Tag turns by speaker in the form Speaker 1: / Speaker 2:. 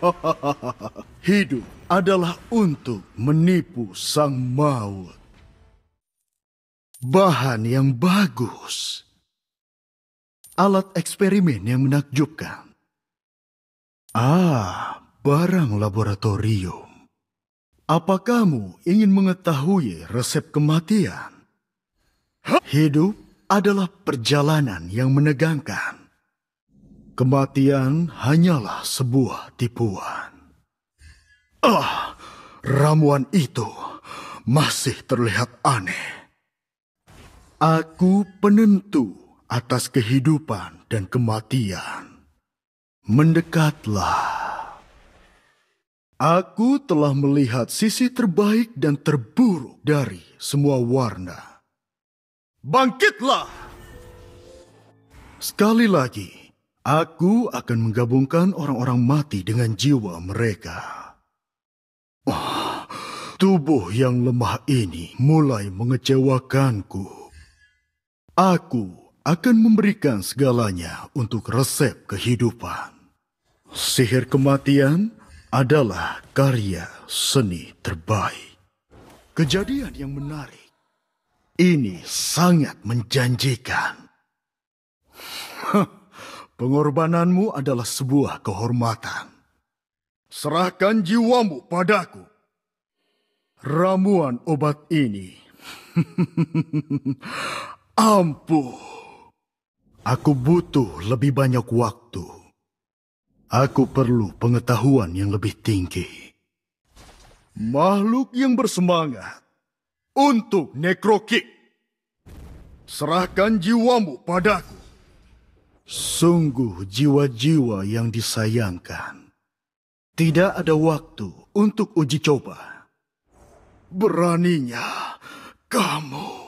Speaker 1: Hidup adalah untuk menipu sang maut. Bahan yang bagus. Alat eksperimen yang menakjubkan. Ah, barang laboratorium. Apa kamu ingin mengetahui resep kematian? Hidup adalah perjalanan yang menegangkan. Kematian hanyalah sebuah tipuan. Ah, ramuan itu masih terlihat aneh. Aku penentu atas kehidupan dan kematian. Mendekatlah. Aku telah melihat sisi terbaik dan terburuk dari semua warna. Bangkitlah! Sekali lagi, Aku akan menggabungkan orang-orang mati dengan jiwa mereka. Oh, tubuh yang lemah ini mulai mengecewakanku. Aku akan memberikan segalanya untuk resep kehidupan. Sihir kematian adalah karya seni terbaik. Kejadian yang menarik ini sangat menjanjikan. Pengorbananmu adalah sebuah kehormatan. Serahkan jiwamu padaku. Ramuan obat ini. Ampuh. Aku butuh lebih banyak waktu. Aku perlu pengetahuan yang lebih tinggi. Makhluk yang bersemangat untuk nekrokik. Serahkan jiwamu padaku. Sungguh jiwa-jiwa yang disayangkan. Tidak ada waktu untuk uji coba. Beraninya kamu.